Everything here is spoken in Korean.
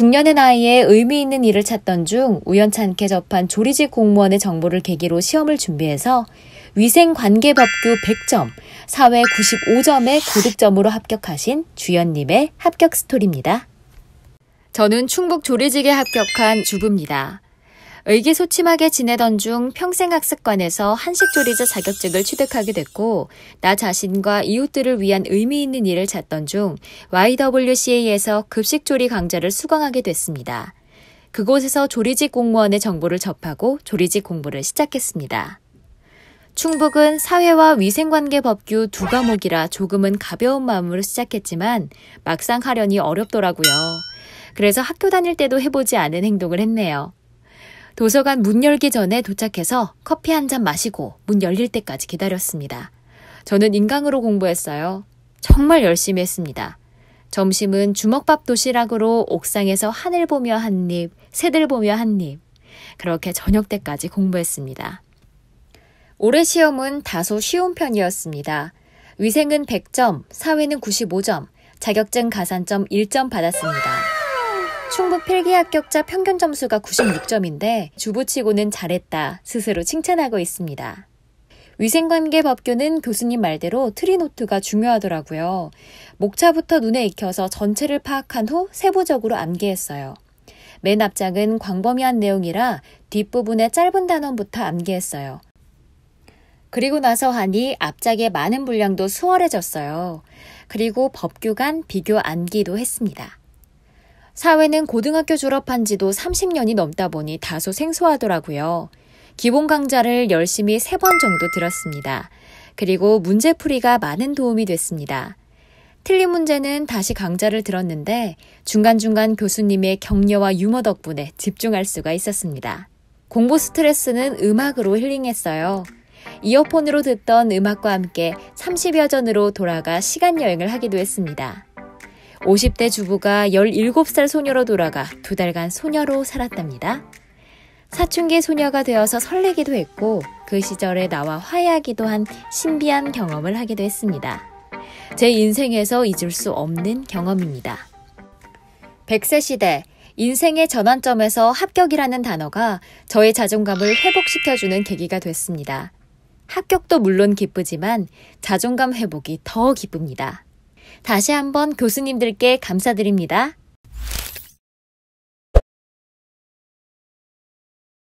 중년의 나이에 의미 있는 일을 찾던 중 우연찮게 접한 조리직 공무원의 정보를 계기로 시험을 준비해서 위생관계법규 100점, 사회 95점의 고득점으로 합격하신 주연님의 합격 스토리입니다. 저는 충북 조리직에 합격한 주부입니다. 의기소침하게 지내던 중 평생학습관에서 한식조리자 자격증을 취득하게 됐고 나 자신과 이웃들을 위한 의미 있는 일을 찾던 중 YWCA에서 급식조리 강좌를 수강하게 됐습니다. 그곳에서 조리직 공무원의 정보를 접하고 조리직 공부를 시작했습니다. 충북은 사회와 위생관계 법규 두 과목이라 조금은 가벼운 마음으로 시작했지만 막상 하려니 어렵더라고요. 그래서 학교 다닐 때도 해보지 않은 행동을 했네요. 도서관 문 열기 전에 도착해서 커피 한 잔 마시고 문 열릴 때까지 기다렸습니다. 저는 인강으로 공부했어요. 정말 열심히 했습니다. 점심은 주먹밥 도시락으로 옥상에서 하늘 보며 한 입, 새들 보며 한 입. 그렇게 저녁 때까지 공부했습니다. 올해 시험은 다소 쉬운 편이었습니다. 위생은 100점, 사회는 95점, 자격증 가산점 1점 받았습니다. 충북 필기 합격자 평균 점수가 96점인데 주부치고는 잘했다 스스로 칭찬하고 있습니다. 위생관계 법규는 교수님 말대로 트리노트가 중요하더라고요. 목차부터 눈에 익혀서 전체를 파악한 후 세부적으로 암기했어요. 맨 앞장은 광범위한 내용이라 뒷부분에 짧은 단원부터 암기했어요. 그리고 나서 하니 앞짝의 많은 분량도 수월해졌어요. 그리고 법규간 비교 암기도 했습니다. 사회는 고등학교 졸업한 지도 30년이 넘다 보니 다소 생소하더라고요. 기본 강좌를 열심히 3번 정도 들었습니다. 그리고 문제풀이가 많은 도움이 됐습니다. 틀린 문제는 다시 강좌를 들었는데 중간중간 교수님의 격려와 유머 덕분에 집중할 수가 있었습니다. 공부 스트레스는 음악으로 힐링했어요. 이어폰으로 듣던 음악과 함께 30여 전으로 돌아가 시간여행을 하기도 했습니다. 50대 주부가 17살 소녀로 돌아가 두 달간 소녀로 살았답니다. 사춘기 소녀가 되어서 설레기도 했고 그 시절에 나와 화해하기도 한 신비한 경험을 하기도 했습니다. 제 인생에서 잊을 수 없는 경험입니다. 100세 시대, 인생의 전환점에서 합격이라는 단어가 저의 자존감을 회복시켜주는 계기가 됐습니다. 합격도 물론 기쁘지만 자존감 회복이 더 기쁩니다. 다시 한번 교수님들께 감사드립니다.